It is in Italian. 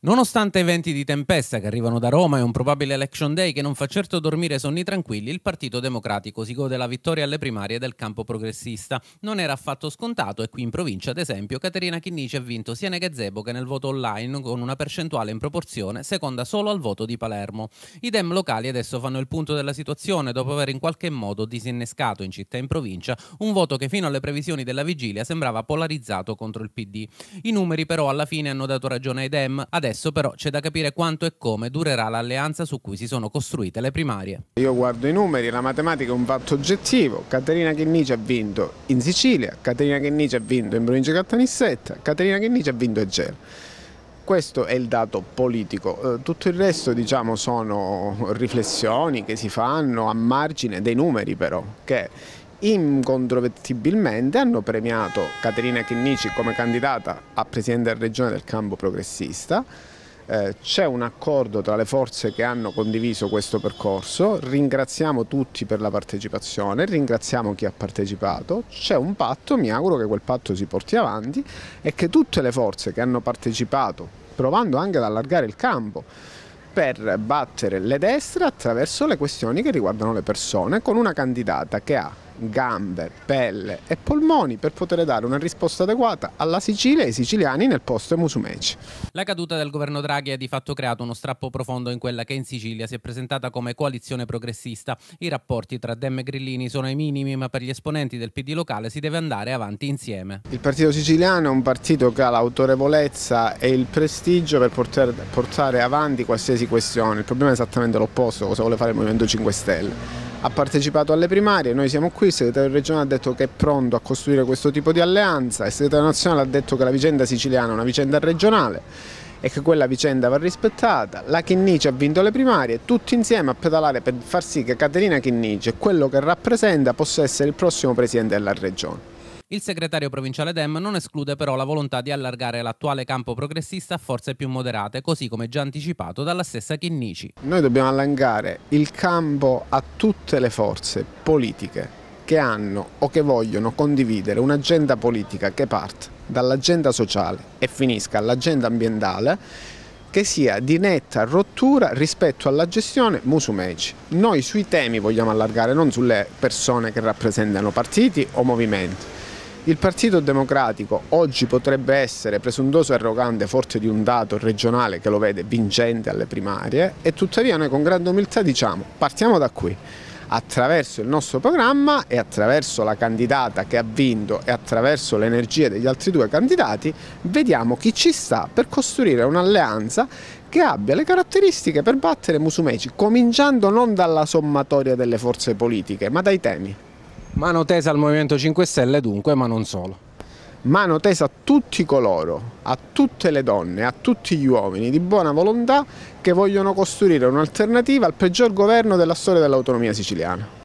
Nonostante i venti di tempesta che arrivano da Roma e un probabile election day che non fa certo dormire sonni tranquilli, il Partito Democratico si gode la vittoria alle primarie del campo progressista. Non era affatto scontato e qui in provincia, ad esempio, Caterina Chinnici ha vinto sia nei gazebo che nel voto online con una percentuale in proporzione seconda solo al voto di Palermo. I dem locali adesso fanno il punto della situazione dopo aver in qualche modo disinnescato in città e in provincia un voto che fino alle previsioni della vigilia sembrava polarizzato contro il PD. I numeri però alla fine hanno dato ragione ai dem. Adesso Adesso però c'è da capire quanto e come durerà l'alleanza su cui si sono costruite le primarie. Io guardo i numeri, la matematica è un fatto oggettivo. Caterina Chinnici ha vinto in Sicilia, Caterina Chinnici ha vinto in provincia di Caltanissetta, Caterina Chinnici ha vinto a Gela questo è il dato politico, eh, tutto il resto diciamo, sono riflessioni che si fanno a margine dei numeri però, che incontrovertibilmente hanno premiato Caterina Chinnici come candidata a Presidente della Regione del campo progressista. Eh, c'è un accordo tra le forze che hanno condiviso questo percorso, ringraziamo tutti per la partecipazione, ringraziamo chi ha partecipato, c'è un patto, mi auguro che quel patto si porti avanti e che tutte le forze che hanno partecipato, provando anche ad allargare il campo, per battere le destre attraverso le questioni che riguardano le persone con una candidata che ha gambe, pelle e polmoni per poter dare una risposta adeguata alla Sicilia e ai siciliani nel posto Musumeci. La caduta del governo Draghi ha di fatto creato uno strappo profondo in quella che in Sicilia si è presentata come coalizione progressista. I rapporti tra Dem e Grillini sono ai minimi, ma per gli esponenti del PD locale si deve andare avanti insieme. Il Partito Siciliano è un partito che ha l'autorevolezza e il prestigio per poter portare avanti qualsiasi questione. Il problema è esattamente l'opposto, cosa vuole fare il Movimento 5 Stelle ha partecipato alle primarie, noi siamo qui, il segretario regionale ha detto che è pronto a costruire questo tipo di alleanza, il segretario nazionale ha detto che la vicenda siciliana è una vicenda regionale e che quella vicenda va rispettata, la Chinnice ha vinto le primarie, tutti insieme a pedalare per far sì che Caterina Chinnice, quello che rappresenta, possa essere il prossimo presidente della regione. Il segretario provinciale Dem non esclude però la volontà di allargare l'attuale campo progressista a forze più moderate, così come già anticipato dalla stessa Chinnici. Noi dobbiamo allargare il campo a tutte le forze politiche che hanno o che vogliono condividere un'agenda politica che parte dall'agenda sociale e finisca all'agenda ambientale che sia di netta rottura rispetto alla gestione Musumeci. Noi sui temi vogliamo allargare, non sulle persone che rappresentano partiti o movimenti. Il Partito Democratico oggi potrebbe essere presuntuoso e arrogante forte di un dato regionale che lo vede vincente alle primarie e tuttavia noi con grande umiltà diciamo partiamo da qui attraverso il nostro programma e attraverso la candidata che ha vinto e attraverso l'energia degli altri due candidati vediamo chi ci sta per costruire un'alleanza che abbia le caratteristiche per battere Musumeci, cominciando non dalla sommatoria delle forze politiche, ma dai temi. Mano tesa al Movimento 5 Stelle dunque, ma non solo. Mano tesa a tutti coloro, a tutte le donne, a tutti gli uomini di buona volontà che vogliono costruire un'alternativa al peggior governo della storia dell'autonomia siciliana.